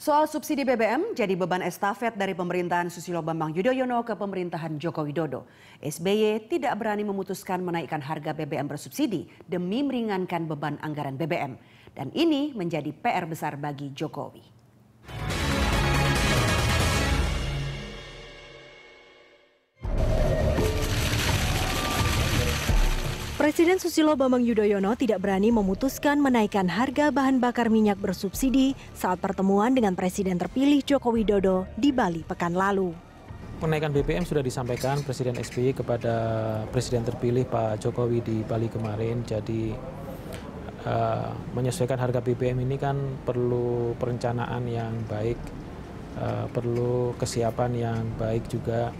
Soal subsidi BBM jadi beban estafet dari pemerintahan Susilo Bambang Yudhoyono ke pemerintahan Joko Widodo. SBY tidak berani memutuskan menaikkan harga BBM bersubsidi demi meringankan beban anggaran BBM. Dan ini menjadi PR besar bagi Jokowi. Presiden Susilo Bambang Yudhoyono tidak berani memutuskan menaikkan harga bahan bakar minyak bersubsidi saat pertemuan dengan Presiden terpilih Joko Widodo di Bali pekan lalu. Penaikan BBM sudah disampaikan Presiden SBY kepada Presiden terpilih Pak Jokowi di Bali kemarin. Jadi uh, menyesuaikan harga BBM ini kan perlu perencanaan yang baik, uh, perlu kesiapan yang baik juga.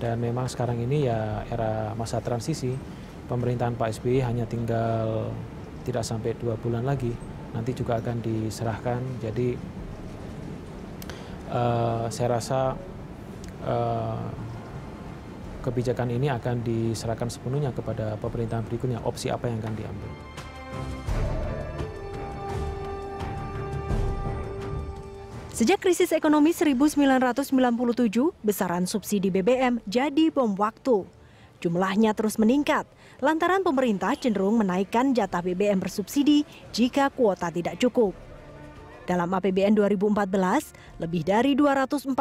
Dan memang sekarang ini ya era masa transisi pemerintahan Pak SBY hanya tinggal tidak sampai dua bulan lagi nanti juga akan diserahkan jadi uh, saya rasa uh, kebijakan ini akan diserahkan sepenuhnya kepada pemerintahan berikutnya opsi apa yang akan diambil Sejak krisis ekonomi 1997, besaran subsidi BBM jadi bom waktu Jumlahnya terus meningkat lantaran pemerintah cenderung menaikkan jatah BBM bersubsidi jika kuota tidak cukup. Dalam APBN 2014, lebih dari 246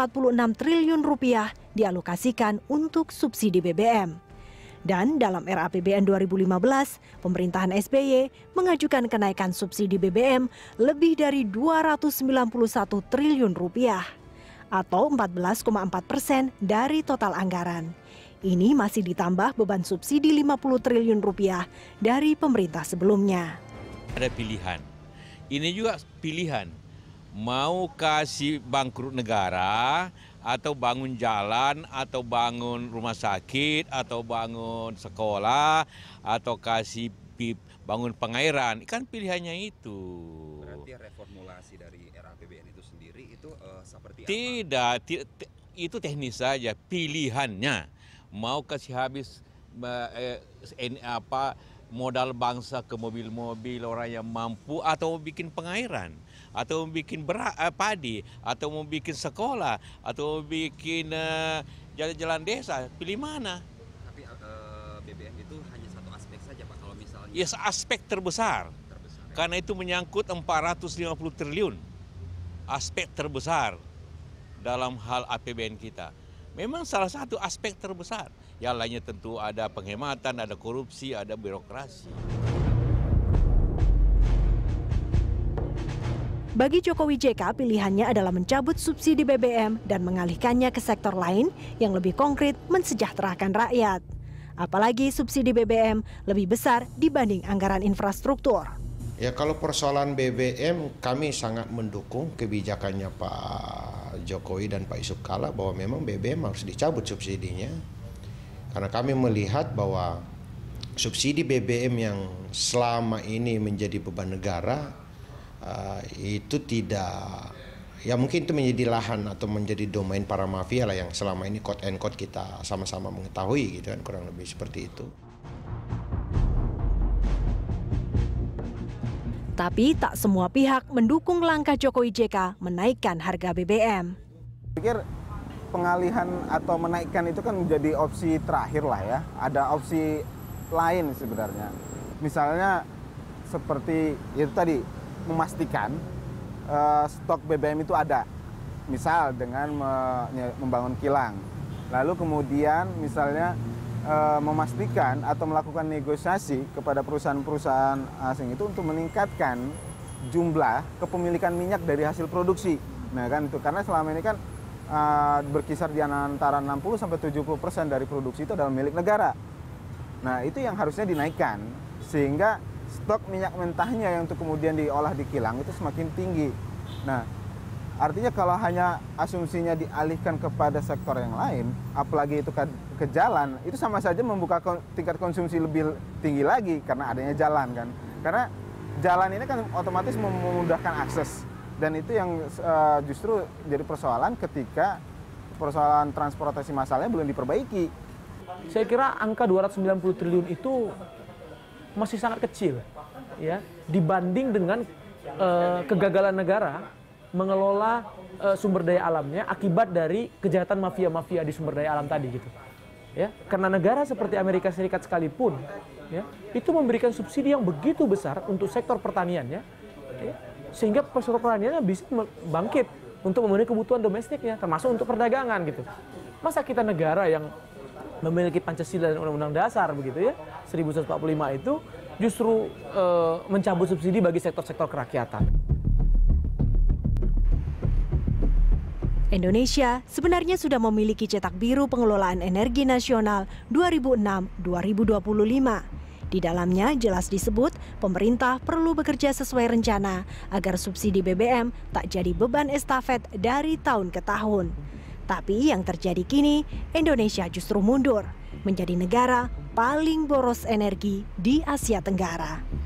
triliun rupiah dialokasikan untuk subsidi BBM. Dan dalam era APBN 2015, pemerintahan SBY mengajukan kenaikan subsidi BBM lebih dari 291 triliun rupiah atau 14,4 persen dari total anggaran. Ini masih ditambah beban subsidi 50 triliun rupiah dari pemerintah sebelumnya. Ada pilihan. Ini juga pilihan. Mau kasih bangkrut negara atau bangun jalan atau bangun rumah sakit atau bangun sekolah atau kasih bangun pengairan kan pilihannya itu. Berarti reformulasi dari RAPBN itu sendiri itu uh, seperti tidak, apa? Tidak, itu teknis saja pilihannya mau kasih habis eh, eh, apa modal bangsa ke mobil-mobil orang yang mampu atau mau bikin pengairan atau mau bikin berak, eh, padi atau mau bikin sekolah atau mau bikin eh, jalan-jalan eh, desa pilih mana tapi uh, eh, BBM itu hanya satu aspek saja Pak kalau misalnya ya yes, aspek terbesar, terbesar ya. karena itu menyangkut 450 triliun aspek terbesar dalam hal APBN kita memang salah satu aspek terbesar. Yang lainnya tentu ada penghematan, ada korupsi, ada birokrasi. Bagi Jokowi JK, pilihannya adalah mencabut subsidi BBM dan mengalihkannya ke sektor lain yang lebih konkret mensejahterakan rakyat. Apalagi subsidi BBM lebih besar dibanding anggaran infrastruktur. Ya kalau persoalan BBM kami sangat mendukung kebijakannya Pak Jokowi dan Pak Yusuf Kala bahwa memang BBM harus dicabut subsidinya karena kami melihat bahwa subsidi BBM yang selama ini menjadi beban negara uh, itu tidak ya mungkin itu menjadi lahan atau menjadi domain para mafia lah yang selama ini code and code kita sama-sama mengetahui gitu kan kurang lebih seperti itu. Tapi tak semua pihak mendukung langkah Jokowi JK menaikkan harga BBM. Pikir pengalihan atau menaikkan itu kan menjadi opsi terakhir lah ya. Ada opsi lain sebenarnya. Misalnya seperti itu tadi memastikan uh, stok BBM itu ada. Misal dengan me membangun kilang. Lalu kemudian misalnya uh, memastikan atau melakukan negosiasi kepada perusahaan-perusahaan asing itu untuk meningkatkan jumlah kepemilikan minyak dari hasil produksi. Nah kan itu karena selama ini kan uh, berkisar di antara 60 sampai 70 persen dari produksi itu adalah milik negara. Nah itu yang harusnya dinaikkan sehingga stok minyak mentahnya yang untuk kemudian diolah di kilang itu semakin tinggi. Nah Artinya kalau hanya asumsinya dialihkan kepada sektor yang lain, apalagi itu kan ke, jalan, itu sama saja membuka tingkat konsumsi lebih tinggi lagi karena adanya jalan kan. Karena jalan ini kan otomatis memudahkan akses dan itu yang eh, justru jadi persoalan ketika persoalan transportasi masalahnya belum diperbaiki. Saya kira angka 290 triliun itu masih sangat kecil ya dibanding dengan uh, kegagalan negara mengelola uh, sumber daya alamnya akibat dari kejahatan mafia-mafia di sumber daya alam tadi gitu. Ya, karena negara seperti Amerika Serikat sekalipun ya, itu memberikan subsidi yang begitu besar untuk sektor pertaniannya ya, sehingga sektor pertaniannya bisa bangkit untuk memenuhi kebutuhan domestiknya termasuk untuk perdagangan gitu. Masa kita negara yang memiliki Pancasila dan Undang-Undang Dasar begitu ya 1945 itu justru e, mencabut subsidi bagi sektor-sektor kerakyatan. Indonesia sebenarnya sudah memiliki cetak biru pengelolaan energi nasional 2006-2025. Di dalamnya jelas disebut pemerintah perlu bekerja sesuai rencana agar subsidi BBM tak jadi beban estafet dari tahun ke tahun. Tapi yang terjadi kini, Indonesia justru mundur menjadi negara paling boros energi di Asia Tenggara.